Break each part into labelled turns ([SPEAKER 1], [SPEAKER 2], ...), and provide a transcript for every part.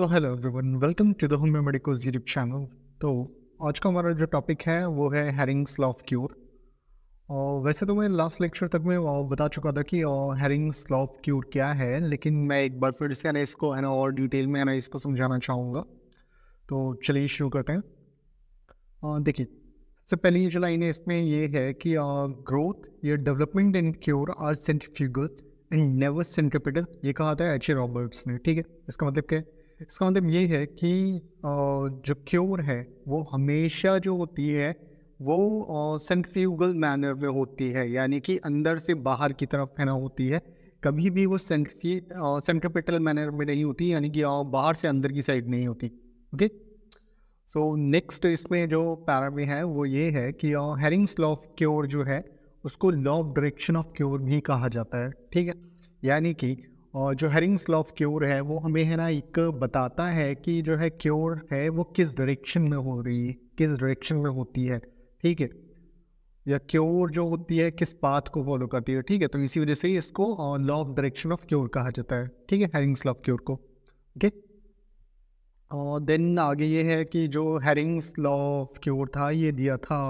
[SPEAKER 1] So hello everyone welcome to the home medicos YouTube channel तो आज का हमारा जो टॉपिक है वो है हेरिंग लॉ ऑफ और वैसे तो मैं लास्ट लेक्चर तक में बता चुका था कि हेरिंग लॉ ऑफ क्यूर क्या है लेकिन मैं एक बार फिर से ना इसको है ना और डिटेल में है ना इसको समझाना चाहूँगा तो चलिए शुरू करते हैं देखिए सबसे पहली जो लाइन है इसमें ये है कि ग्रोथ या development and cure are centrifugal and never centripetal ये कहा था एच ए रॉबर्ट्स ने ठीक है इसका मतलब क्या है इसका मतलब ये है कि जो क्योर है वो हमेशा जो होती है वो सेंट्रीफ्यूगल मैनर में होती है यानी कि अंदर से बाहर की तरफ है ना होती है कभी भी वो सेंट्री सेंट्रपिटल मैनर में नहीं होती यानी कि बाहर से अंदर की साइड नहीं होती ओके सो नेक्स्ट इसमें जो पैरावे है वो ये है कि हेरिंग्स लॉ ऑफ क्योर जो है उसको law of direction of cure भी कहा जाता है ठीक है यानी कि और जो हेरिंग्स लॉ ऑफ क्योर है वो हमें है ना एक बताता है कि जो है क्योर है वो किस डायरेक्शन में हो रही है किस डायरेक्शन में होती है ठीक है या क्योर जो होती है किस पाथ को फॉलो करती है ठीक है तो इसी वजह से इसको law of direction of cure कहा जाता है ठीक है हेरिंग्स लॉ ऑफ क्योर को ओके और देन आगे ये है कि जो हेरिंग्स लॉ ऑफ क्योर था ये दिया था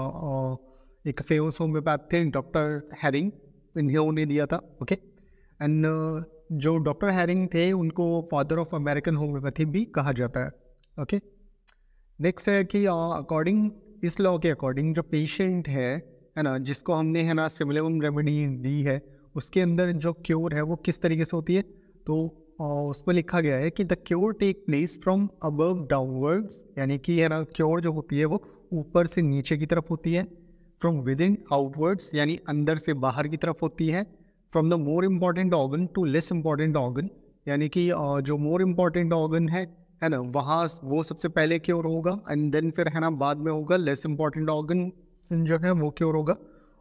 [SPEAKER 1] एक फेमस होम्योपैथ थे डॉक्टर हेरिंग इन्होंने दिया था ओके एंड जो डॉक्टर हैरिंग थे उनको फादर ऑफ अमेरिकन होम्योपैथी भी कहा जाता है ओके नेक्स्ट है कि अकॉर्डिंग इस लॉ के अकॉर्डिंग जो पेशेंट है है ना जिसको हमने है ना सिमिलम रेमेडी दी है उसके अंदर जो क्योर है वो किस तरीके से होती है तो उसमें लिखा गया है कि the cure take place from above downwards यानी कि है ना क्योर जो होती है वो ऊपर से नीचे की तरफ होती है फ्रॉम विद इन आउटवर्ड्स यानी अंदर से बाहर की तरफ होती है from the more important organ to less important organ यानी कि जो मोर इम्पॉर्टेंट ऑर्गन है है ना वहाँ वो सबसे पहले की ओर होगा एंड देन फिर है ना बाद में होगा लेस इम्पॉर्टेंट ऑर्गन जो है वो की ओर होगा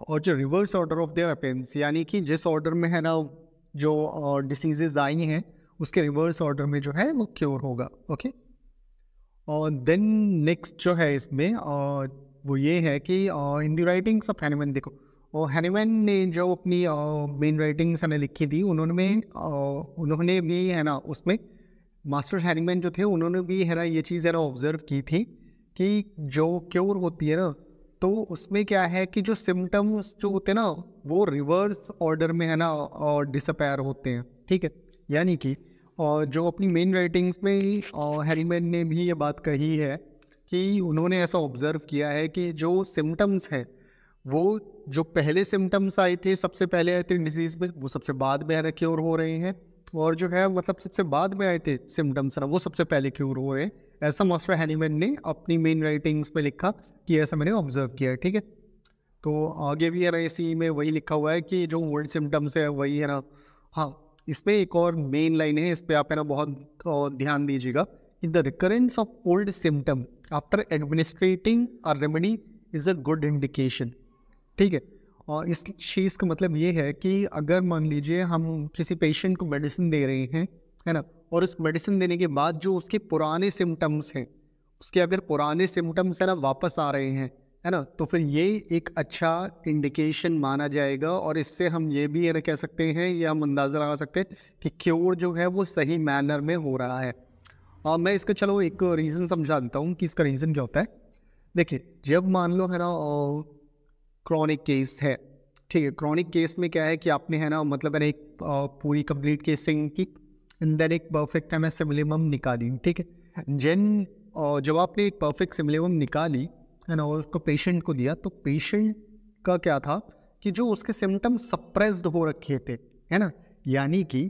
[SPEAKER 1] और जो reverse order of their appearance यानी कि जिस ऑर्डर में है ना जो डिसीजेज आई हैं उसके रिवर्स ऑर्डर में जो है वो क्योर होगा ओके और देन नेक्स्ट जो है इसमें uh, वो ये है कि in the writings of Hahnemann देखो और हैनीमैन ने जो अपनी मेन राइटिंग्स ने लिखी थी उन्होंने हम्म। उन्होंने भी है ना उसमें मास्टर हैनीमैन जो थे उन्होंने भी है ना ये चीज़ है ना ऑब्ज़र्व की थी कि जो क्योर होती है ना तो उसमें क्या है कि जो सिम्टम्स जो होते हैं ना वो रिवर्स ऑर्डर में है ना और डिसअपेयर होते हैं ठीक है यानी कि और जो अपनी मेन राइटिंग्स में हैरीमैन ने भी ये बात कही है कि उन्होंने ऐसा ऑब्ज़र्व किया है कि जो सिम्टम्स हैं वो जो पहले सिम्टम्स आए थे सबसे पहले आए थे डिजीज़ में वो सबसे बाद में आना क्योर हो रहे हैं और जो है मतलब सबसे बाद में आए थे सिम्टम्स ना वो सबसे पहले क्योर हो रहे हैं ऐसा मास्टर हैनीमैन ने अपनी मेन राइटिंग्स में लिखा कि ऐसा मैंने ऑब्जर्व किया है ठीक है तो आगे भी है ना इसी में वही लिखा हुआ है कि जो ओल्ड सिम्टम्स है वही है ना हाँ इसमें एक और मेन लाइन है इस पर आप है ना बहुत ध्यान दीजिएगा in the recurrence of old symptom after administrating a remedy is a good indication ठीक है और इस चीज़ का मतलब ये है कि अगर मान लीजिए हम किसी पेशेंट को मेडिसिन दे रहे हैं है ना और उस मेडिसिन देने के बाद जो उसके पुराने सिम्टम्स हैं उसके अगर पुराने सिम्टम्स है ना वापस आ रहे हैं है ना तो फिर ये एक अच्छा इंडिकेशन माना जाएगा और इससे हम ये भी ना कह सकते हैं या हम अंदाज़ा लगा सकते हैं कि क्योर जो है वो सही मैनर में हो रहा है और मैं इसका चलो एक रीज़न समझा देता हूँ कि इसका रीज़न क्या होता है देखिए जब मान लो है ना क्रॉनिक केस है ठीक है क्रॉनिक केस में क्या है कि आपने है ना मतलब मैंने एक पूरी कंप्लीट केसिंग की एंड देन एक परफेक्ट टाइम सिमिलिमम निकाली ठीक है जैन जब आपने एक परफेक्ट सिमिलिमम निकाली है ना और उसको पेशेंट को दिया तो पेशेंट का क्या था कि जो उसके सिम्टम सप्रेस्ड हो रखे थे है ना यानी कि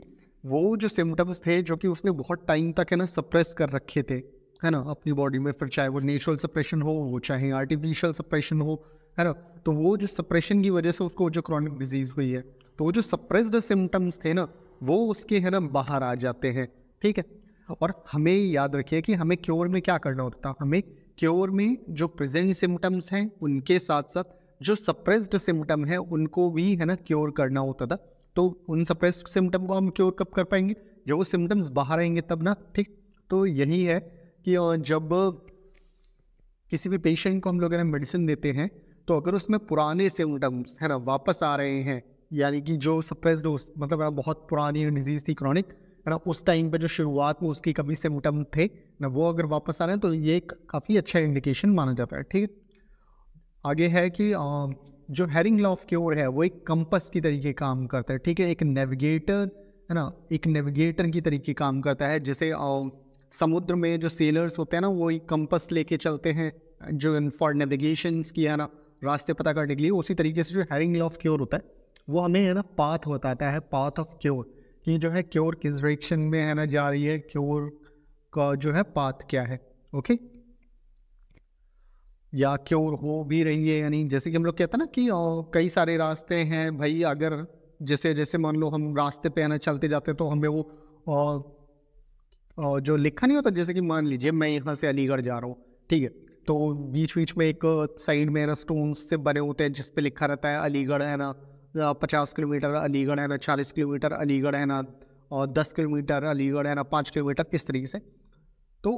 [SPEAKER 1] वो जो सिम्टम्स थे जो कि उसने बहुत टाइम तक है ना सप्रेस कर रखे थे है ना अपनी बॉडी में फिर चाहे वो नेचुरल सप्रेशन हो वो चाहे आर्टिफिशियल सप्रेशन हो है ना तो वो जो सप्रेशन की वजह से उसको जो क्रॉनिक डिजीज़ हुई है तो वो जो सप्रेस्ड सिम्टम्स थे ना वो उसके है ना बाहर आ जाते हैं ठीक है और हमें याद रखिए कि हमें क्योर में क्या करना होता है हमें क्योर में जो प्रेजेंट सिम्टम्स हैं उनके साथ साथ जो सप्रेस्ड सिम्टम है उनको भी है ना क्योर करना होता था तो उन सप्रेस्ड सिम्टम को हम क्योर कब कर पाएंगे जब वो सिम्टम्स बाहर आएंगे तब ना ठीक तो यही है कि जब किसी भी पेशेंट को हम लोग मेडिसिन देते हैं तो अगर उसमें पुराने सिम्टम्स है ना वापस आ रहे हैं यानी कि जो डोज मतलब ना बहुत पुरानी डिजीज़ थी क्रॉनिक है ना उस टाइम पर जो शुरुआत में उसकी कभी सिम्टम थे ना वो अगर वापस आ रहे हैं तो ये काफ़ी अच्छा इंडिकेशन माना जाता है ठीक आगे है कि आ, जो हेरिंग लॉफ की क्योर है वो एक कंपस की तरीके काम करता है ठीक है एक नेविगेटर है ना एक नेविगेटर की तरीके काम करता है जैसे समुद्र में जो सेलर्स होते हैं ना वो एक कंपस लेके चलते हैं जो फॉर नेविगेशन की है ना रास्ते पता करने के लिए उसी तरीके से जो हैरिंग ऑफ क्योर होता है वो हमें है ना पाथ बताता है पाथ ऑफ क्योर कि जो है क्योर किस डायरेक्शन में है ना जा रही है क्योर का जो है पाथ क्या है ओके या क्योर हो भी रही है यानी जैसे कि हम लोग कहते हैं ना कि कई सारे रास्ते हैं भाई अगर जैसे जैसे मान लो हम रास्ते पे है ना चलते जाते तो हमें वो आ, आ, जो लिखा नहीं होता जैसे कि मान लीजिए मैं यहाँ से अलीगढ़ जा रहा हूँ ठीक है तो बीच बीच में एक साइड में है ना स्टोन से बने होते हैं जिस पे लिखा रहता है अलीगढ़ है ना पचास किलोमीटर अलीगढ़ है ना चालीस किलोमीटर अलीगढ़ है ना और दस किलोमीटर अलीगढ़ है ना पाँच किलोमीटर इस तरीके से तो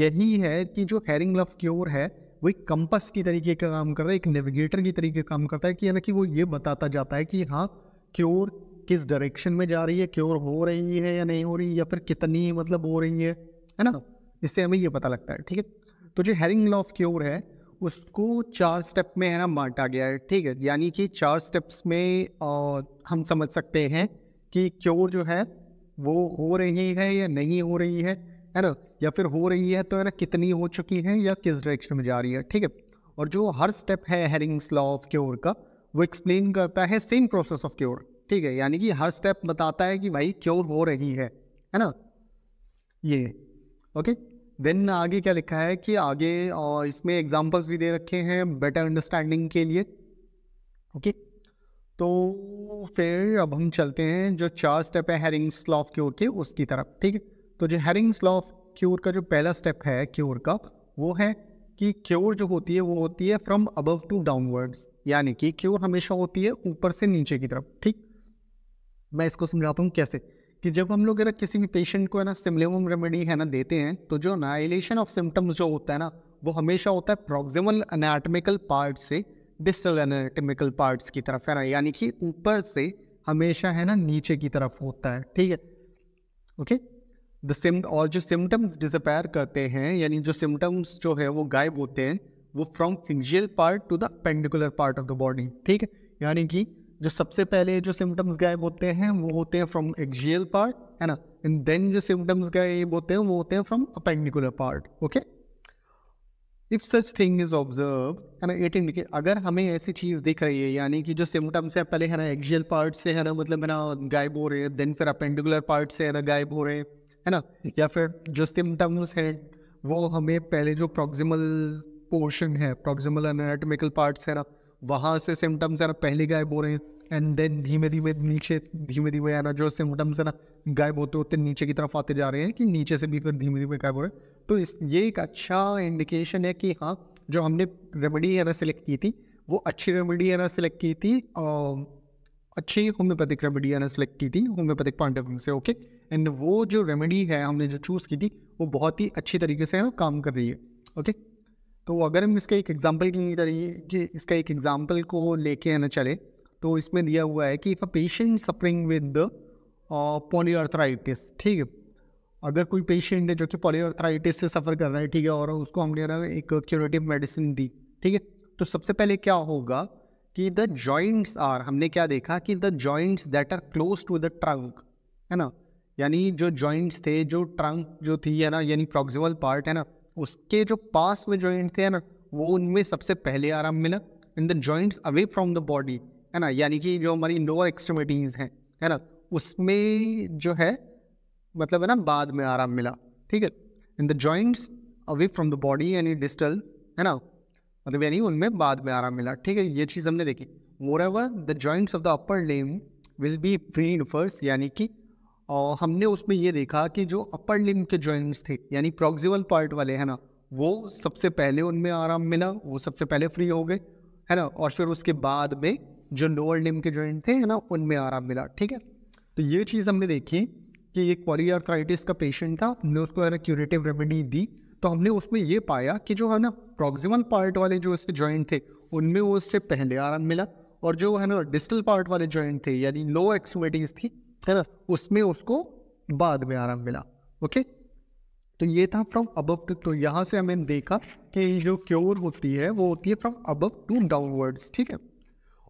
[SPEAKER 1] यही है कि जो हेरिंग लव क्योर है वो एक कंपस की तरीके का काम करता है एक नेविगेटर की तरीके का काम करता है कि यानी कि वो ये बताता जाता है कि हाँ क्योर किस डायरेक्शन में जा रही है क्योर हो रही है या नहीं हो रही या फिर कितनी मतलब हो रही है है ना इससे हमें ये पता लगता है ठीक है तो जो हैरिंग लॉ ऑफ क्योर है उसको चार स्टेप में है ना बांटा गया है ठीक है यानी कि चार स्टेप्स में आ, हम समझ सकते हैं कि क्योर जो है वो हो रही है या नहीं हो रही है है ना या फिर हो रही है तो है ना कितनी हो चुकी है या किस डायरेक्शन में जा रही है ठीक है और जो हर स्टेप है हेरिंग्स लॉ ऑफ क्योर का वो एक्सप्लेन करता है सेम प्रोसेस ऑफ क्योर ठीक है यानी कि हर स्टेप बताता है कि भाई क्योर हो रही है है ना ये ओके देन आगे क्या लिखा है कि आगे और इसमें एग्जाम्पल्स भी दे रखे हैं बेटर अंडरस्टैंडिंग के लिए ओके तो फिर अब हम चलते हैं जो चार स्टेप है हेरिंग स्लॉफ क्योर के उसकी तरफ ठीक है तो जो हेरिंग स्लॉफ क्योर का जो पहला स्टेप है क्योर का वो है कि क्योर जो होती है वो होती है फ्रॉम अबव टू डाउनवर्ड्स यानी कि क्योर हमेशा होती है ऊपर से नीचे की तरफ ठीक मैं इसको समझाता हूँ कैसे कि जब हम लोग अगर किसी भी पेशेंट को है ना सिमलेम रेमेडी है ना देते हैं तो जो नाइलेशन ऑफ सिम्टम्स जो होता है ना वो हमेशा होता है प्रोक्सिमल अनाटमिकल पार्ट से डिस्टल एनाटमिकल पार्ट्स की तरफ है ना यानी कि ऊपर से हमेशा है ना नीचे की तरफ होता है ठीक है ओके द सिम और जो सिम्टम्स डिसपेयर करते हैं यानी जो सिम्टम्स जो है वो गायब होते हैं वो फ्रॉम फिंगजियल part to the appendicular part of the body ठीक है यानी कि जो सबसे पहले जो सिम्टम्स गायब होते हैं वो होते हैं फ्रॉम एक्जियल पार्ट है ना एंड देन जो सिम्टम्स गायब होते हैं वो होते हैं from appendicular part okay if such thing is observe है ना एट इंडिकेट अगर हमें ऐसी चीज़ दिख रही है यानी कि जो सिम्टम्स है पहले है ना एक्जियल पार्ट से है ना मतलब है ना गायब हो रहे हैं देन फिर अपेंडिकुलर पार्ट से है ना गायब हो रहे हैं है ना या फिर जो सिम्टम्स हैं वो हमें पहले जो प्रोक्सिमल पोर्शन है प्रोक्सिमल एनाटोमिकल पार्ट्स है ना वहाँ से सिम्टम्स है ना पहले गायब हो रहे हैं एंड देन धीमे धीमे नीचे धीमे धीमे है ना जो सिम्टम्स है ना गायब होते होते नीचे की तरफ आते जा रहे हैं कि नीचे से भी फिर धीमे धीमे गायब हो रहे हैं तो इस ये एक अच्छा इंडिकेशन है कि हाँ जो हमने रेमेडी है ना सिलेक्ट की थी वो अच्छी रेमेडी है ना सिलेक्ट की थी और अच्छी होम्योपैथिक रेमेडी है ना सिलेक्ट की थी होम्योपैथिक पॉइंट ऑफ व्यू से ओके एंड वो जो रेमेडी है हमने जो चूज़ की थी वो बहुत ही अच्छी तरीके से काम कर रही है ओके तो अगर हम इसका एक एग्जाम्पल क्लियर कि इसका एक एग्जाम्पल को लेके आना चले तो इसमें दिया हुआ है कि if a patient suffering with polyarthritis ठीक है अगर कोई पेशेंट है जो कि पॉलीआर्थराइटिस से सफ़र कर रहा है ठीक है और उसको हमने ना एक क्यूरेटिव मेडिसिन दी ठीक है तो सबसे पहले क्या होगा कि द जॉइंट्स आर हमने क्या देखा कि the joints that are close to the trunk है ना यानी जो जॉइंट्स थे जो ट्रंक जो थी है ना यानी प्रॉक्सिमल पार्ट है ना उसके जो पास में जॉइंट थे ना वो उनमें सबसे पहले आराम मिला in the joints away from the body है ना यानी कि जो हमारी लोअर एक्सट्रीमिटीज़ हैं है ना उसमें जो है मतलब है ना बाद में आराम मिला ठीक है in the joints away from the body यानी डिस्टल है ना मतलब यानी उनमें बाद में आराम मिला ठीक है ये चीज़ हमने देखी moreover the joints of the upper limb will be in first यानी कि और हमने उसमें ये देखा कि जो अपर लिम्ब के जॉइंट्स थे यानी प्रोक्सिवल पार्ट वाले है ना वो सबसे पहले उनमें आराम मिला वो सबसे पहले फ्री हो गए है ना और फिर उसके बाद में जो लोअर लिम्ब के जॉइंट थे है ना उनमें आराम मिला ठीक है तो ये चीज़ हमने देखी कि एक पॉलीआर्थराइटिस का पेशेंट था हमने उसको है ना क्यूरेटिव रेमेडी दी तो हमने उसमें ये पाया कि जो है ना प्रोक्सिमल पार्ट वाले जो उसके जॉइंट थे उनमें वो उससे पहले आराम मिला और जो है ना डिस्टल पार्ट वाले जॉइंट थे यानी लो एक्समेटीज थी है ना उसमें उसको बाद में आराम मिला ओके तो ये था फ्रॉम अबव टू तो यहाँ से हमने देखा कि जो क्योर होती है वो होती है फ्रॉम अबव टू डाउनवर्ड्स ठीक है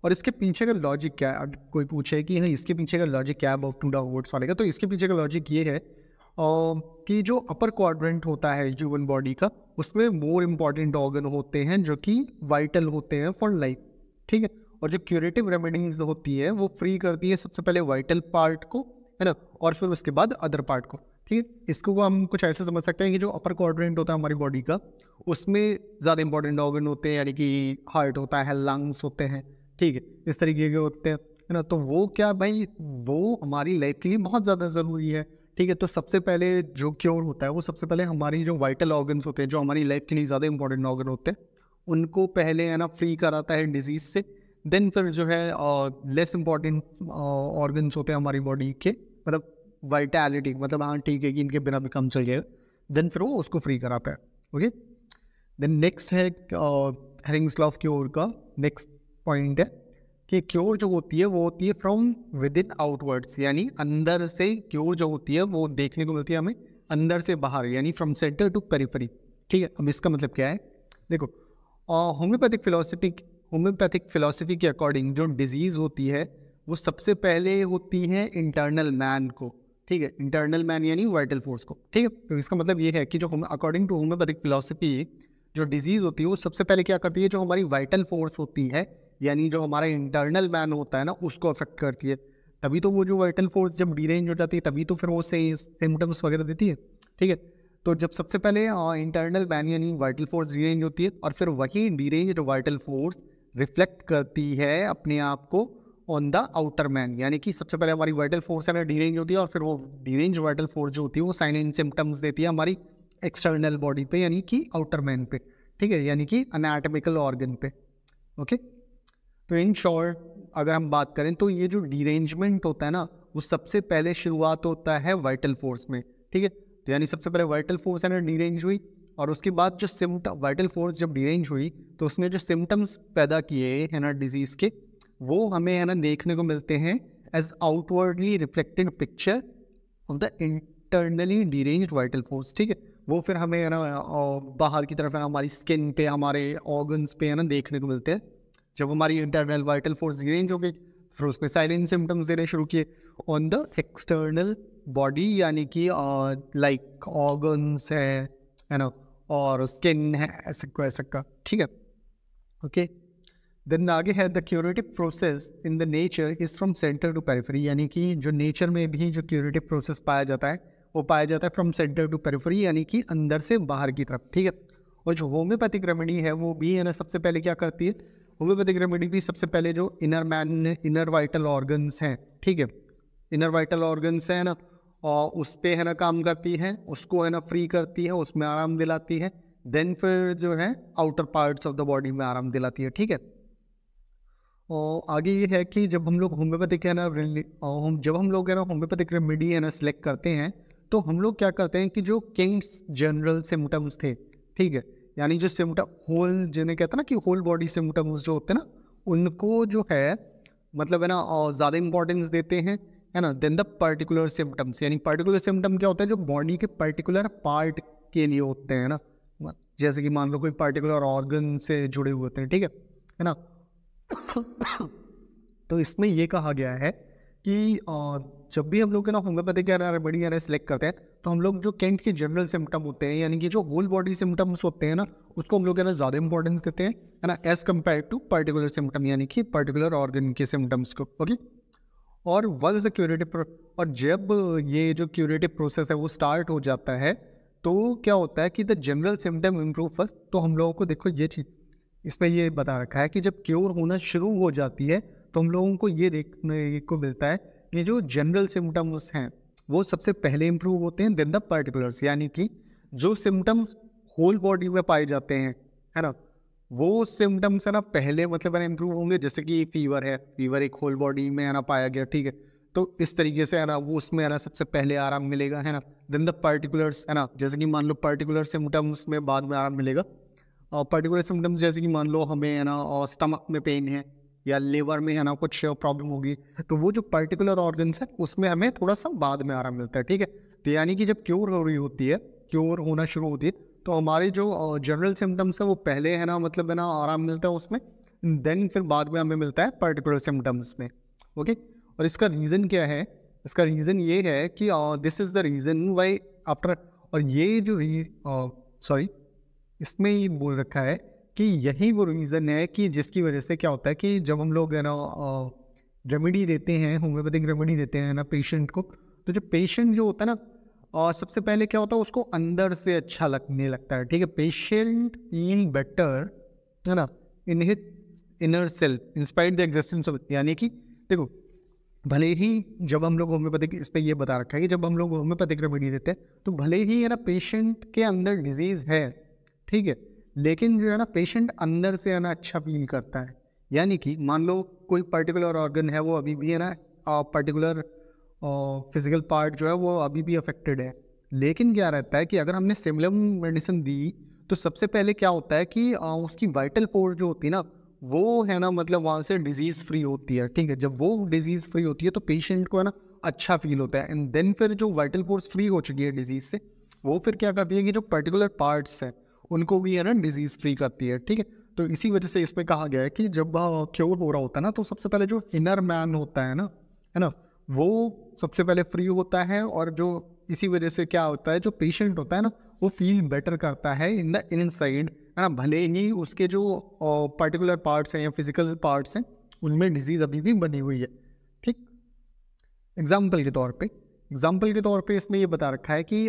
[SPEAKER 1] और इसके पीछे का लॉजिक क्या है कोई पूछे कि हाँ इसके पीछे का लॉजिक क्या है अबव टू डाउनवर्ड्स वाले का तो इसके पीछे का लॉजिक ये है कि जो अपर क्वाड्रेंट होता है ह्यूमन बॉडी का उसमें मोर इम्पॉर्टेंट ऑर्गन होते हैं जो कि वाइटल होते हैं फॉर लाइफ ठीक है और जो क्यूरेटिव रेमेडीज होती है वो फ्री करती है सबसे पहले वाइटल पार्ट को है ना और फिर उसके बाद अदर पार्ट को ठीक है इसको हम कुछ ऐसे समझ सकते हैं कि जो अपर क्वाड्रेंट होता है हमारी बॉडी का उसमें ज़्यादा इंपॉर्टेंट ऑर्गन होते हैं यानी कि हार्ट होता है लंग्स होते हैं ठीक है इस तरीके के होते हैं है ना तो वो क्या भाई वो हमारी लाइफ के लिए बहुत ज़्यादा ज़रूरी है ठीक है तो सबसे पहले जो क्योर होता है वो सबसे पहले हमारी जो वाइटल ऑर्गन्स होते हैं जो हमारी लाइफ के लिए ज़्यादा इंपॉर्टेंट ऑर्गन होते हैं उनको पहले है ना फ्री कराता है डिजीज़ से देन फिर जो है लेस इम्पॉर्टेंट ऑर्गन्स होते हैं हमारी बॉडी के मतलब वाइटैलिटी मतलब हाँ ठीक है कि इनके बिना भी कम चल जाए देन फिर वो उसको फ्री कराता है ओके देन नेक्स्ट है हेरिंग्सलॉफ क्योर का नेक्स्ट पॉइंट है कि क्योर जो होती है वो होती है फ्रॉम विद इन आउटवर्ड्स यानी अंदर से क्योर जो होती है वो देखने को मिलती है हमें अंदर से बाहर यानी फ्रॉम सेंटर टू पेरीफरी ठीक है अब इसका मतलब क्या है देखो होम्योपैथिक फिलोसफी होम्योपैथिक फ़िलासफ़ी के अकॉर्डिंग जो डिजीज़ होती है वो सबसे पहले होती है इंटरनल मैन को ठीक है इंटरनल मैन यानी वाइटल फोर्स को ठीक है तो इसका मतलब ये है कि जो अकॉर्डिंग टू होम्योपैथिक फिलोसफी जो डिजीज़ होती है वो सबसे पहले क्या करती है जो हमारी वाइटल फोर्स होती है यानी जो हमारा इंटरनल मैन होता है ना उसको अफेक्ट करती है तभी तो वो जो वाइटल फोर्स जब डीरेंज हो जाती है तभी तो फिर वो से सिम्टम्स वगैरह देती है ठीक है तो जब सबसे पहले इंटरनल मैन यानी वाइटल फोर्स डीरेंज होती है और फिर वही डीरेंज वाइटल फोर्स रिफ्लेक्ट करती है अपने आप को ऑन द आउटर मैन यानी कि सबसे पहले हमारी वाइटल फोर्स है डीरेंज होती है और फिर वो डीरेंज वाइटल फोर्स जो होती है वो साइन इन सिम्टम्स देती है हमारी एक्सटर्नल बॉडी पे यानी कि आउटर मैन पे ठीक है यानी कि अनाटमिकल ऑर्गन पे ओके तो इन शॉर्ट अगर हम बात करें तो ये जो डीरेंजमेंट होता है ना वो सबसे पहले शुरुआत होता है वाइटल फोर्स में ठीक है तो यानी सबसे पहले वाइटल फोर्स है ना डीरेंज हुई और उसके बाद जो सिम्टम वाइटल फोर्स जब डिरेंज हुई तो उसने जो सिम्टम्स पैदा किए है ना डिजीज़ के वो हमें है ना देखने को मिलते हैं as outwardly reflecting picture of the internally derange vital force ठीक है वो फिर हमें है ना बाहर की तरफ है हमारी स्किन पे हमारे ऑर्गन्स पे है ना देखने को मिलते हैं जब हमारी इंटरनल वाइटल फोर्स डिरेंज हो गई फिर उसने साइलेंट सिम्टम्स देने शुरू किए ऑन द एक्सटर्नल बॉडी यानी कि लाइक ऑर्गन्स है है ना और स्किन है ऐसा का ठीक है ओके देन आगे है the curative process in the nature is from centre to periphery यानी कि जो नेचर में भी जो क्यूरेटिव प्रोसेस पाया जाता है वो पाया जाता है फ्रॉम सेंटर टू पेरीफरी यानी कि अंदर से बाहर की तरफ ठीक है और जो होम्योपैथिक रेमेडी है वो भी है ना सबसे पहले क्या करती है होम्योपैथिक रेमेडी भी सबसे पहले जो inner man inner vital organs हैं ठीक है इनर वाइटल ऑर्गन्स हैं ना और उस पर है ना काम करती है उसको है ना फ्री करती है उसमें आराम दिलाती है देन फिर जो है outer parts of the body में आराम दिलाती है ठीक है और आगे ये है कि जब हम लोग होम्योपैथिक है ना जब हम लोग है ना होम्योपैथिक रेमेडी है ना सिलेक्ट करते हैं तो हम लोग क्या करते हैं कि जो किंग्स जनरल सिम्टम्स थे ठीक है यानी जो सिम्टम होल जिन्हें कहते हैं ना कि होल बॉडी सिम्टम्स जो होते हैं ना उनको जो है मतलब है ना ज़्यादा इम्पोर्टेंस देते हैं है ना देन द पर्टिकुलर सिम्टम्स यानी पर्टिकुलर सिम्टम क्या होता है जो बॉडी के पर्टिकुलर पार्ट के लिए होते हैं ना जैसे कि मान लो कोई पर्टिकुलर ऑर्गन से जुड़े हुए होते हैं ठीक है है ना तो इसमें ये कहा गया है कि जब भी हम लोग ना होम्योपैथिक या बड़ी या सेलेक्ट करते हैं तो हम लोग जो कैंट के जनरल सिम्टम होते हैं यानी कि जो होल बॉडी सिम्टम्स होते हैं ना उसको हम लोग ना ज़्यादा इंपॉर्टेंस देते हैं है ना as compare to particular symptom यानी कि पर्टिकुलर ऑर्गन के सिम्टम्स को ओके और वंस द क्यूरेटिव और जब ये जो क्यूरेटिव प्रोसेस है वो स्टार्ट हो जाता है तो क्या होता है कि the general symptom improve first तो हम लोगों को देखो ये चीज़ इसमें ये बता रखा है कि जब क्योर होना शुरू हो जाती है तो हम लोगों को ये देखने को मिलता है कि जो जनरल सिम्टम्स हैं वो सबसे पहले इम्प्रूव होते हैं देन द पर्टिकुलर्स यानी कि जो सिम्टम्स होल बॉडी में पाए जाते हैं है ना वो सिम्टम्स है ना पहले मतलब है इम्प्रूव होंगे जैसे कि फीवर है फीवर एक होल बॉडी में है ना पाया गया ठीक है तो इस तरीके से है ना वो उसमें है ना सबसे पहले आराम मिलेगा है ना दिन द पर्टिकुलर्स है ना जैसे कि मान लो पर्टिकुलर सिम्टम्स में बाद में आराम मिलेगा और पर्टिकुलर सिम्टम्स जैसे कि मान लो हमें है ना स्टमक में पेन है या लेवर में है ना कुछ प्रॉब्लम होगी तो वो जो पर्टिकुलर ऑर्गन्स है उसमें हमें थोड़ा सा बाद में आराम मिलता है ठीक है तो यानी कि जब क्योर हो रही होती है क्योर होना शुरू होती है तो हमारे जो जनरल सिम्टम्स है वो पहले है ना मतलब है ना आराम मिलता है उसमें देन फिर बाद में हमें मिलता है पर्टिकुलर सिम्टम्स में ओके और इसका रीज़न क्या है इसका रीज़न ये है कि this is the reason why after और ये जो सॉरी इसमें ये बोल रखा है कि यही वो रीज़न है कि जिसकी वजह से क्या होता है कि जब हम लोग है ना रेमेडी देते हैं होम्योपैथिक रेमेडी देते हैं ना पेशेंट को तो जो पेशेंट जो होता है ना और सबसे पहले क्या होता है उसको अंदर से अच्छा लगने लगता है ठीक है पेशेंट फील बेटर है ना in hit inner self inspire the existence of यानी कि देखो भले ही जब हम लोग होम्योपैथिक इस पर यह बता रखा है कि जब हम लोग होम्योपैथिक रेमेडी देते हैं तो भले ही है ना पेशेंट के अंदर डिजीज़ है ठीक है लेकिन जो है ना पेशेंट अंदर से है ना अच्छा फील करता है यानी कि मान लो कोई पर्टिकुलर ऑर्गन है वो अभी भी है ना पर्टिकुलर फिज़िकल पार्ट जो है वो अभी भी अफेक्टेड है लेकिन क्या रहता है कि अगर हमने सिमलम मेडिसिन दी तो सबसे पहले क्या होता है कि आ, उसकी वाइटल पोर्ट जो होती है ना वो है ना मतलब वहाँ से डिजीज़ फ्री होती है ठीक है जब वो डिजीज़ फ्री होती है तो पेशेंट को है ना अच्छा फील होता है एंड देन फिर जो वाइटल पोर्स फ्री हो चुकी है डिजीज़ से वो फिर क्या करती है कि जो पर्टिकुलर पार्ट्स हैं उनको भी है ना डिजीज़ फ्री करती है ठीक है तो इसी वजह से इसमें कहा गया है कि जब क्योर हो रहा होता है ना तो सबसे पहले जो इनर मैन होता है ना है ना वो सबसे पहले फ्री होता है और जो इसी वजह से क्या होता है जो पेशेंट होता है ना वो फील बेटर करता है इन द इन साइड है ना भले ही उसके जो पर्टिकुलर पार्ट्स हैं या फिजिकल पार्ट्स हैं उनमें डिजीज़ अभी भी बनी हुई है ठीक एग्जाम्पल के तौर पर एग्जाम्पल के तौर पर इसमें ये बता रखा है कि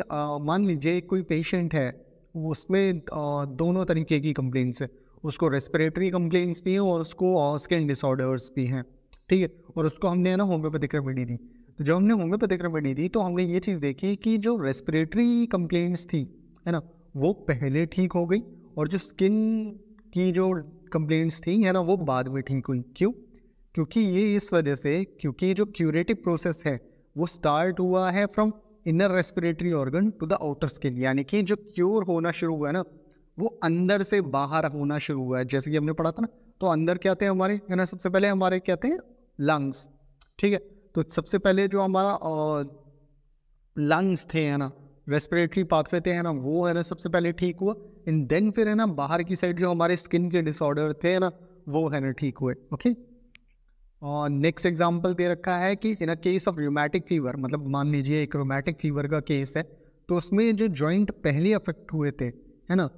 [SPEAKER 1] मान लीजिए कोई पेशेंट है उसमें दोनों तरीके की कंप्लेंट्स है उसको रेस्पिरेटरी कंप्लेंट्स भी हैं और उसको स्किन डिसऑर्डर्स भी हैं ठीक है और उसको हमने है ना होम्योपैथिक रेमेडी दी तो जब हमने होम्योपैथिक रेमेडी दी तो हमने ये चीज़ देखी कि जो रेस्पिरेटरी कंप्लेंट्स थी है ना वो पहले ठीक हो गई और जो स्किन की जो कंप्लेंट्स थी है ना वो बाद में ठीक हुई क्यों क्योंकि ये इस वजह से क्योंकि जो क्यूरेटिव प्रोसेस है वो स्टार्ट हुआ है from inner respiratory organ to the outer skin यानी कि जो क्योर होना शुरू हुआ है ना वो अंदर से बाहर होना शुरू हुआ है जैसे कि हमने पढ़ा था ना तो अंदर क्या आते हैं हमारे है ना सबसे पहले हमारे क्या आते हैं लंग्स ठीक है तो सबसे पहले जो हमारा लंग्स थे है ना रेस्पिरेटरी पाथवे थे है ना वो है ना सबसे पहले ठीक हुआ एंड देन फिर है ना बाहर की साइड जो हमारे स्किन के डिसऑर्डर थे है ना वो है ना ठीक हुए ओके और नेक्स्ट एग्जांपल दे रखा है कि in a case of rheumatic fever मतलब मान लीजिए एक रोमैटिक फीवर का केस है तो उसमें जो जॉइंट पहले अफेक्ट हुए थे है ना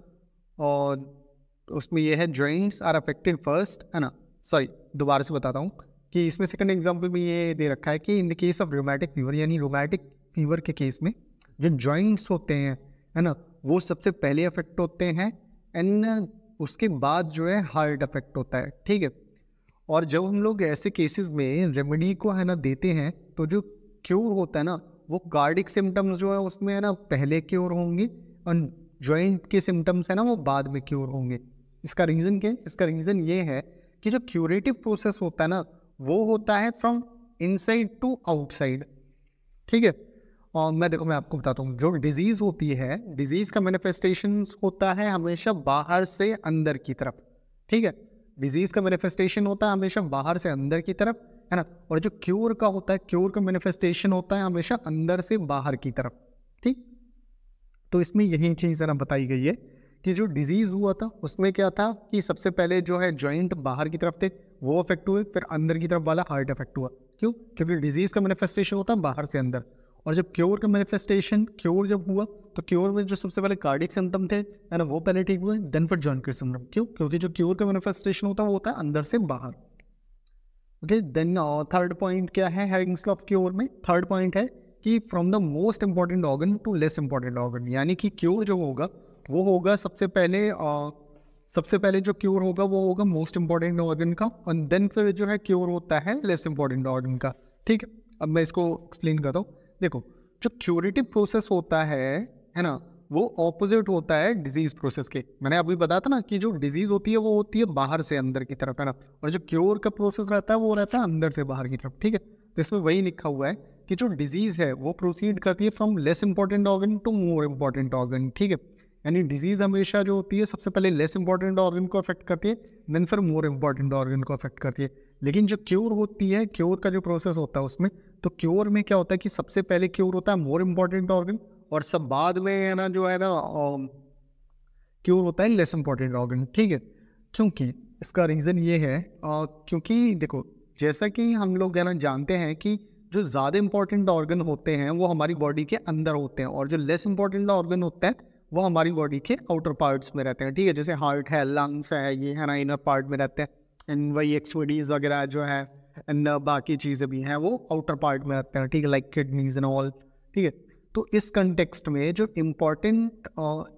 [SPEAKER 1] और उसमें यह है जॉइंट्स आर अफेक्टेड फर्स्ट है ना सॉरी दोबारा से बताता हूँ कि इसमें सेकंड एग्जांपल में ये दे रखा है कि in the case of rheumatic fever यानी रोमैटिक फीवर के केस में जो जॉइंट्स होते हैं है ना वो सबसे पहले अफेक्ट होते हैं एंड उसके बाद जो है हार्ट अफेक्ट होता है ठीक है और जब हम लोग ऐसे केसेस में रेमेडी को है ना देते हैं तो जो क्योर होता है ना वो कार्डिक सिम्टम्स जो है उसमें है ना पहले क्योर होंगे और जॉइंट के सिम्टम्स है ना वो बाद में क्योर होंगे इसका रीज़न क्या है इसका रीज़न ये है कि जो क्यूरेटिव प्रोसेस होता है ना वो होता है फ्रॉम इनसाइड टू आउटसाइड ठीक है और मैं देखो मैं आपको बताता हूँ जो डिजीज़ होती है डिजीज़ का मैनिफेस्टेशन होता है हमेशा बाहर से अंदर की तरफ ठीक है डिजीज़ का मैनिफेस्टेशन होता है हमेशा बाहर से अंदर की तरफ है ना और जो क्योर का होता है क्योर का मैनिफेस्टेशन होता है हमेशा अंदर से बाहर की तरफ ठीक तो इसमें यही चीज़ ज़रा बताई गई है कि जो डिजीज़ हुआ था उसमें क्या था कि सबसे पहले जो है जॉइंट बाहर की तरफ थे वो अफेक्ट हुए फिर अंदर की तरफ वाला हार्ट अफेक्ट हुआ क्यों क्योंकि डिजीज़ का मैनिफेस्टेशन होता बाहर से अंदर और जब क्योर का मैनिफेस्टेशन क्योर जब हुआ तो क्योर में जो सबसे पहले कार्डिक सिम्टम थे है ना वो पहले ठीक हुए देन फिर जॉइंट के सिम्टम क्यों क्योंकि जो क्योर का मैनिफेस्टेशन होता है वो होता है अंदर से बाहर ओके देन थर्ड पॉइंट क्या है हैविंग्स ऑफ क्योर में थर्ड पॉइंट है कि from the most important organ to less important organ यानी कि क्योर जो होगा वो होगा सबसे पहले आ, सबसे पहले जो क्योर होगा वो होगा मोस्ट इम्पॉर्टेंट ऑर्गन का और देन फिर जो है क्योर होता है लेस इम्पॉर्टेंट ऑर्गन का ठीक है अब मैं इसको एक्सप्लेन करता हूँ देखो जो क्यूरेटिव प्रोसेस होता है है ना वो ऑपोजिट होता है डिजीज प्रोसेस के मैंने अभी बताया था ना कि जो डिजीज होती है वो होती है बाहर से अंदर की तरफ है ना और जो क्योर का प्रोसेस रहता है वो रहता है अंदर से बाहर की तरफ ठीक है तो इसमें वही लिखा हुआ है कि जो डिजीज है वो प्रोसीड करती है from less important organ to more important organ ठीक है यानी डिजीज़ हमेशा जो होती है सबसे पहले लेस इंपॉर्टेंट ऑर्गन को अफेक्ट करती है देन फिर मोर इंपॉर्टेंट ऑर्गन को अफेक्ट करती है लेकिन जो क्योर होती है क्योर का जो प्रोसेस होता है उसमें तो क्योर में क्या होता है कि सबसे पहले क्योर होता है मोर इम्पॉर्टेंट ऑर्गन और सब बाद में है ना जो है ना क्योर um, होता है लेस इम्पॉर्टेंट ऑर्गन ठीक है क्योंकि इसका रीज़न ये है आ, क्योंकि देखो जैसा कि हम लोग है ना जानते हैं कि जो ज़्यादा इंपॉर्टेंट ऑर्गन होते हैं वो हमारी बॉडी के अंदर होते हैं और जो लेस इम्पॉर्टेंट ऑर्गन होता है वो हमारी बॉडी के आउटर पार्ट्स में रहते हैं ठीक है जैसे हार्ट है लंग्स है ये है ना इनर पार्ट में रहते हैं एंड वही एक्सपर्टीज वगैरह जो है एंड बाकी चीज़ें भी हैं वो आउटर पार्ट में रहते हैं ठीक है लाइक किडनीज एंड ऑल ठीक है तो इस कंटेक्सट में जो important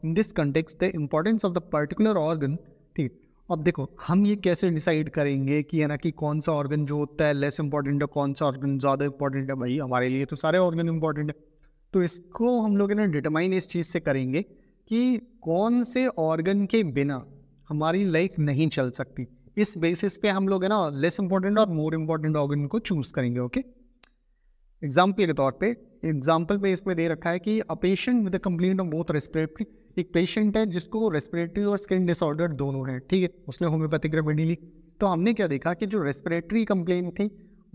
[SPEAKER 1] in this context the importance of the particular organ ठीक है अब देखो हम ये कैसे डिसाइड करेंगे कि है ना कि कौन सा ऑर्गन जो होता है लेस इंपॉर्टेंट है कौन सा ऑर्गन ज़्यादा इंपॉर्टेंट है भाई हमारे लिए तो सारे ऑर्गन इंपॉर्टेंट है तो इसको हम लोग ना डिटरमाइन इस चीज़ से करेंगे कि कौन से ऑर्गन के बिना हमारी लाइफ नहीं चल सकती इस बेसिस पे हम लोग है ना लेस इंपॉर्टेंट और मोर इम्पॉर्टेंट ऑर्गन को चूज़ करेंगे ओके एग्जाम्पल के तौर पे एग्जाम्पल पे इसमें दे रखा है कि a patient with complete of both respiratory एक पेशेंट है जिसको रेस्पिरेटरी और स्किन डिसऑर्डर दोनों हैं ठीक है उसने होम्योपैथिक रेमेडी ली तो हमने क्या देखा कि जो रेस्पिरेटरी कंप्लेन थी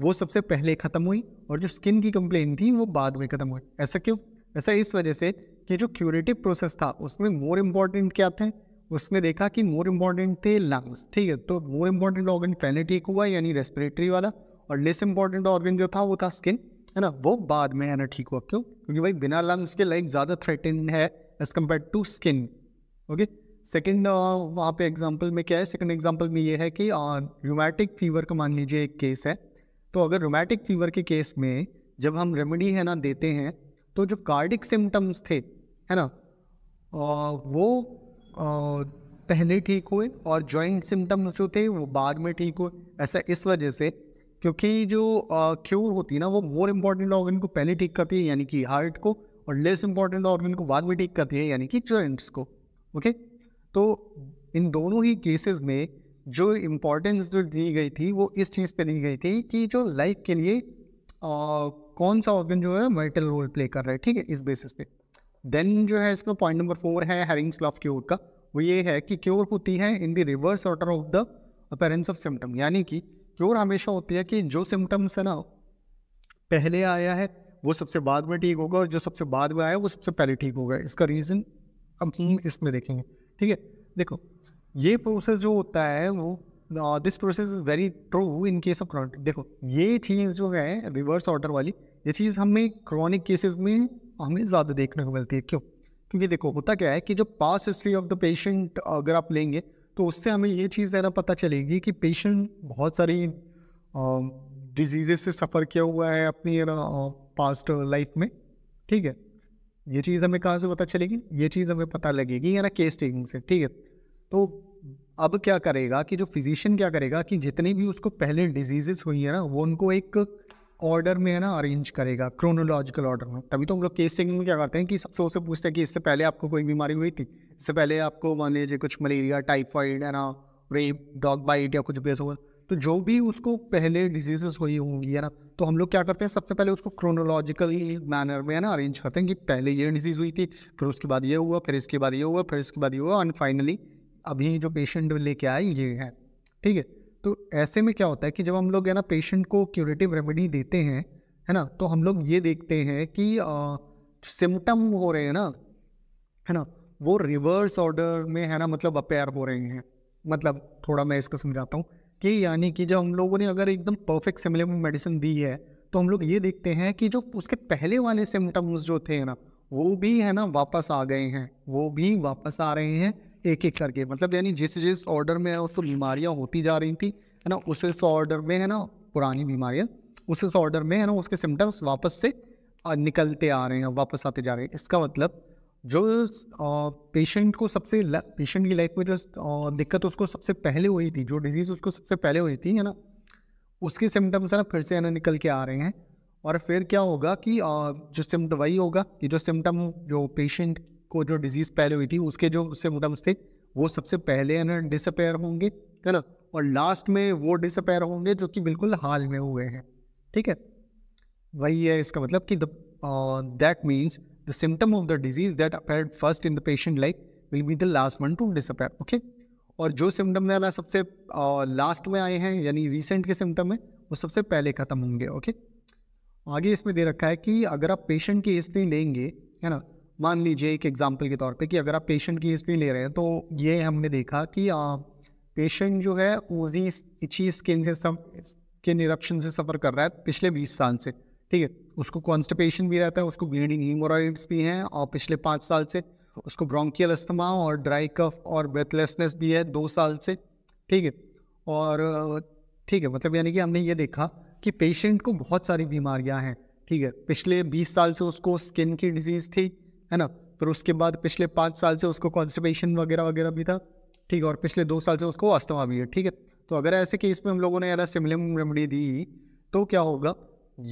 [SPEAKER 1] वो सबसे पहले ख़त्म हुई और जो स्किन की कंप्लेन थी वो बाद में ख़त्म हुई ऐसा क्यों ऐसा इस वजह से कि जो क्यूरेटिव प्रोसेस था उसमें मोर इम्पॉर्टेंट क्या थे उसने देखा कि मोर इम्पॉर्टेंट थे लंग्स ठीक है तो मोर इम्पॉर्टेंट ऑर्गन पहले ठीक हुआ यानी रेस्पिरेटरी वाला और लेस इम्पॉर्टेंट ऑर्गन जो था वो था स्किन है ना वो बाद में है ना ठीक हुआ क्यों क्योंकि भाई बिना लंग्स के लाइफ ज़्यादा थ्रेटन है as compare to skin okay second वहाँ पे एग्जाम्पल में क्या है सेकेंड एग्जाम्पल में ये है कि रोमैटिक uh, फीवर का मान लीजिए एक केस है तो अगर रोमैटिक फीवर के केस में जब हम रेमेडी है ना देते हैं तो जो कार्डिक सिम्टम्स थे है ना आ, वो आ, पहले ठीक हुए और जॉइंट सिम्टम्स जो थे वो बाद में ठीक हुए ऐसा इस वजह से क्योंकि जो क्योर होती है ना वो मोर इम्पॉर्टेंट ऑर्गन को पहले ठीक करती है यानी कि हार्ट को और लेस इम्पॉर्टेंट ऑर्गन को बाद में ठीक करती है यानी कि जॉइंट्स को ओके तो इन दोनों ही केसेस में जो इम्पोर्टेंस जो दी गई थी वो इस चीज़ पे दी गई थी कि जो लाइफ के लिए आ, कौन सा ऑर्गन जो है वाइटल रोल प्ले कर रहा है ठीक है इस बेसिस पे देन जो है इसमें पॉइंट नंबर फोर है हेरिंग्स लॉफ क्योर का वो ये है कि क्योर होती है in the reverse order of the appearance of symptom यानी कि क्योर हमेशा होती है कि जो सिम्टम्स है ना पहले आया है वो सबसे बाद में ठीक होगा और जो सबसे बाद में आया वो सबसे पहले ठीक होगा इसका रीज़न अब हम इसमें देखेंगे ठीक है देखो ये प्रोसेस जो होता है वो this process is very true in case of chronic देखो ये चीज़ जो है रिवर्स ऑर्डर वाली ये चीज़ हमें क्रॉनिक केसेस में हमें ज़्यादा देखने को मिलती है क्यों क्योंकि देखो होता क्या है कि जो past history of the patient अगर आप लेंगे तो उससे हमें ये चीज़ ना पता चलेगी कि पेशेंट बहुत सारी डिजीज़ से सफ़र किया हुआ है अपनी पास्ट लाइफ में ठीक है ये चीज़ हमें कहाँ से पता चलेगी ये चीज़ हमें पता लगेगी या ना केस टेकिंग से ठीक है तो अब क्या करेगा कि जो फिजिशियन क्या करेगा कि जितनी भी उसको पहले डिजीजेस हुई है ना वो उनको एक ऑर्डर में है ना अरेंज करेगा क्रोनोलॉजिकल ऑर्डर में तभी तो हम लोग केस टेकिंग में क्या करते हैं कि सबसे उससे पूछते हैं कि इससे पहले आपको कोई बीमारी हुई थी इससे पहले आपको मान लीजिए कुछ मलेरिया टाइफाइड है ना रेप डॉग बाइट या कुछ भी ऐसा तो जो भी उसको पहले डिजीजेस हुई होंगी है ना तो हम लोग क्या करते हैं सबसे पहले उसको क्रोनोलॉजिकल मैनर में है ना अरेंज करते हैं कि पहले ये डिजीज़ हुई थी फिर उसके बाद ये हुआ फिर इसके बाद ये हुआ फिर इसके बाद ये हुआ एंड फाइनली अभी जो पेशेंट लेके आए ये है ठीक है तो ऐसे में क्या होता है कि जब हम लोग है ना पेशेंट को क्यूरेटिव रेमेडी देते हैं है ना तो हम लोग ये देखते हैं कि सिम्टम हो रहे हैं ना है ना वो रिवर्स ऑर्डर में है ना मतलब अपेयर हो रहे हैं मतलब थोड़ा मैं इसको समझाता हूँ कि यानी कि जब हम लोगों ने अगर एकदम परफेक्ट सिमिलर मेडिसिन दी है तो हम लोग ये देखते हैं कि जो उसके पहले वाले सिम्टम्स जो थे ना वो भी है ना वापस आ गए हैं वो भी वापस आ रहे हैं एक एक करके मतलब यानी जिस जिस ऑर्डर में है उसको बीमारियाँ होती जा रही थी है ना उस ऑर्डर में है ना पुरानी बीमारियाँ उस ऑर्डर में है ना उसके सिम्टम्स वापस से निकलते आ रहे हैं वापस आते जा रहे हैं इसका मतलब जो पेशेंट को सबसे पेशेंट की लाइफ में जो दिक्कत उसको सबसे पहले हुई थी जो डिजीज़ उसको सबसे पहले हुई थी है ना उसके सिम्टम्स है ना फिर से है ना निकल के आ रहे हैं और फिर क्या होगा कि जो सिम्ट वही होगा कि जो सिम्टम जो पेशेंट को जो डिजीज़ पहले हुई थी उसके जो उससे मुटम्स थे वो सबसे पहले है ना डिसअपेयर होंगे है ना और लास्ट में वो डिसअपेयर होंगे जो कि बिल्कुल हाल में हुए हैं ठीक है वही है इसका मतलब कि that means the symptom of the disease that appear first in the patient life will be the last one to disappear okay और जो सिम्टम है ना सबसे लास्ट uh, में आए हैं यानी रिसेंट के सिम्टम में वो सबसे पहले ख़त्म होंगे ओके आगे इसमें दे रखा है कि अगर आप पेशेंट की हिस्ट्री लेंगे है ना मान लीजिए एक एग्जाम्पल के तौर पे कि अगर आप पेशेंट की इसमें ले रहे हैं तो ये हमने देखा कि पेशेंट जो है उसी इची स्किन से सब स्किन इरप्शन से सफ़र कर रहा है पिछले बीस साल से ठीक है उसको कॉन्स्टिपेशन भी रहता है उसको ब्लीडिंग हीमोराइड्स भी हैं और पिछले पाँच साल से उसको ब्रोंकियल अस्थमा और ड्राई कफ और ब्रेथलेसनेस भी है दो साल से ठीक है और ठीक है मतलब यानी कि हमने ये देखा कि पेशेंट को बहुत सारी बीमारियां हैं ठीक है पिछले 20 साल से उसको स्किन की डिजीज़ थी है ना फिर उसके बाद पिछले पाँच साल से उसको कॉन्स्टिपेशन वगैरह वगैरह भी था ठीक है और पिछले दो साल से उसको अस्थमा भी है ठीक है तो अगर ऐसे केस में हम लोगों ने यार सिमलेम रेमेडी दी तो क्या होगा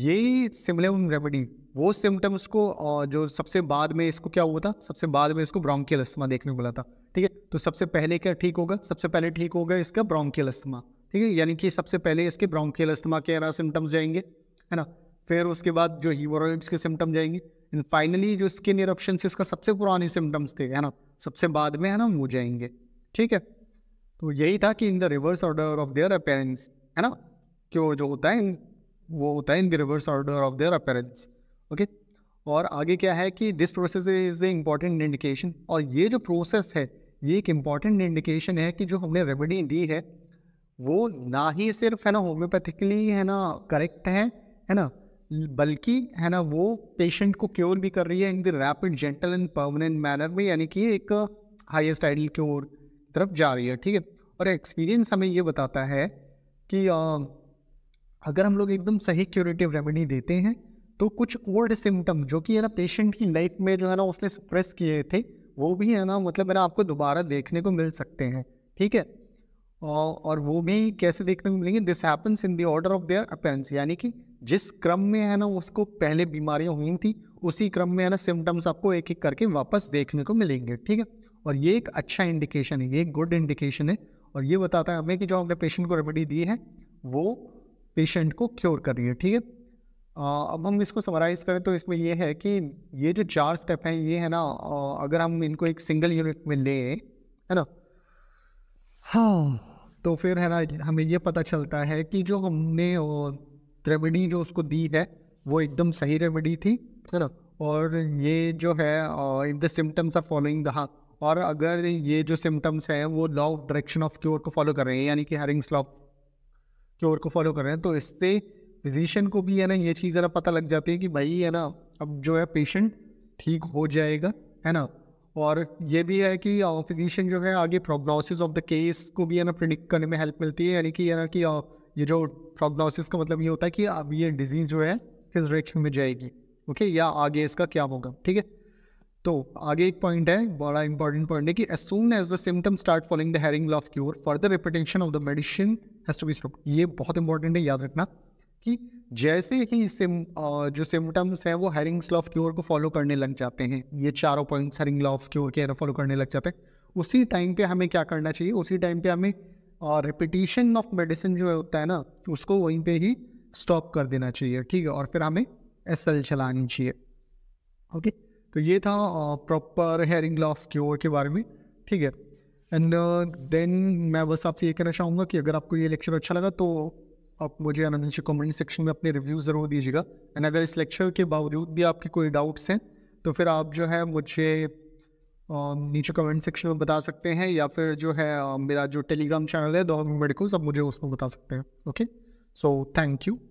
[SPEAKER 1] यही सिमलेम रेमेडी वो सिम्टम्स को जो सबसे बाद में इसको क्या हुआ था सबसे बाद में इसको ब्रोंकियल अस्थमा देखने को मिला था ठीक है तो सबसे पहले क्या ठीक होगा सबसे पहले ठीक होगा इसका ब्रोंकियल अस्थमा ठीक है यानी कि सबसे पहले इसके ब्रोंकियल अस्थमा के सिम्टम्स जाएंगे है ना फिर उसके बाद जो हीमोरॉइड्स के सिम्टम जाएंगे फाइनली जो स्किन इरप्शन इसका सबसे पुराने सिम्टम्स थे है ना सबसे बाद में है ना हो जाएंगे ठीक है तो यही था कि in the reverse order of their appearance है ना क्यों जो होता है वो होता है in the reverse order of their appearance okay और आगे क्या है कि this process is a important indication और ये जो प्रोसेस है ये एक इम्पॉर्टेंट इंडिकेशन है कि जो हमने रेमेडी दी है वो ना ही सिर्फ है ना होम्योपैथिकली है ना करेक्ट है है ना बल्कि है ना वो पेशेंट को क्योर भी कर रही है in the rapid gentle and permanent manner में यानी कि एक हाईएस्ट आइडल क्योर तरफ जा रही है ठीक है और एक्सपीरियंस हमें ये बताता है कि आ, अगर हम लोग एकदम सही क्योरेटिव रेमेडी देते हैं तो कुछ ओल्ड सिम्टम जो कि है ना पेशेंट की लाइफ में जो है ना उसने सप्रेस किए थे वो भी है ना मतलब है ना आपको दोबारा देखने को मिल सकते हैं ठीक है और वो भी कैसे देखने को मिलेंगे this happens in the order of their appearance यानी कि जिस क्रम में है ना उसको पहले बीमारियां हुई थी उसी क्रम में है ना सिम्टम्स आपको एक एक करके वापस देखने को मिलेंगे ठीक है और ये एक अच्छा इंडिकेशन है ये एक गुड इंडिकेशन है और ये बताता है हमें कि जो हमने पेशेंट को रेमेडी दी है वो पेशेंट को क्योर कर रही है ठीक है अब हम इसको समराइज़ करें तो इसमें यह है कि ये जो चार स्टेप हैं ये है ना अगर हम इनको एक सिंगल यूनिट में लें है ना हाँ तो फिर है ना हमें ये पता चलता है कि जो हमने रेमेडी जो उसको दी है वो एकदम सही रेमेडी थी है ना और ये जो है if the symptoms are following the हाँ और अगर ये जो सिम्टम्स हैं वो law of direction of cure को फॉलो कर रहे हैं यानी कि हेरिंग्स लॉ ऑफ क्योर को फॉलो कर रहे हैं तो इससे फिजिशियन को भी है ना ये चीज़ है ना पता लग जाती है कि भाई है ना अब जो है पेशेंट ठीक हो जाएगा है ना और ये भी है कि फिजिशियन जो है आगे प्रोग्नोसिस ऑफ द केस को भी है ना प्रिडिक्ट करने में हेल्प मिलती है यानी कि है ना कि ये जो प्रोग्नोसिस का मतलब ये होता है कि अब ये डिजीज़ जो है किस डायरेक्शन में जाएगी ओके या आगे इसका क्या होगा ठीक है तो आगे एक पॉइंट है बड़ा इंपॉर्टेंट पॉइंट है कि as soon as the symptom start following the Hering of cure further repetition of the medicine has to be stop ये बहुत इंपॉर्टेंट है याद रखना कि जैसे ही सिम जो सिम्टम्स हैं वो हेरिंग्स ऑफ क्योर को फॉलो करने लग जाते हैं ये चारों पॉइंट्स हेरिंग ऑफ क्योर के फॉलो करने लग जाते हैं उसी टाइम पे हमें क्या करना चाहिए उसी टाइम पे हमें और रिपीटिशन ऑफ मेडिसिन जो होता है ना उसको वहीं पे ही स्टॉप कर देना चाहिए ठीक है और फिर हमें एस एल चलानी चाहिए ओके तो ये था प्रॉपर हेयरिंग लॉस क्योर के बारे में ठीक है एंड देन मैं बस आपसे ये कहना चाहूँगा कि अगर आपको ये लेक्चर अच्छा लगा तो आप मुझे अनंत कमेंट सेक्शन में अपने रिव्यू ज़रूर दीजिएगा एंड अगर इस लेक्चर के बावजूद भी आपके कोई डाउट्स हैं तो फिर आप जो है मुझे नीचे कमेंट सेक्शन में बता सकते हैं या फिर जो है मेरा जो टेलीग्राम चैनल है दो मेडिकल सब मुझे उसमें बता सकते हैं ओके सो थैंक यू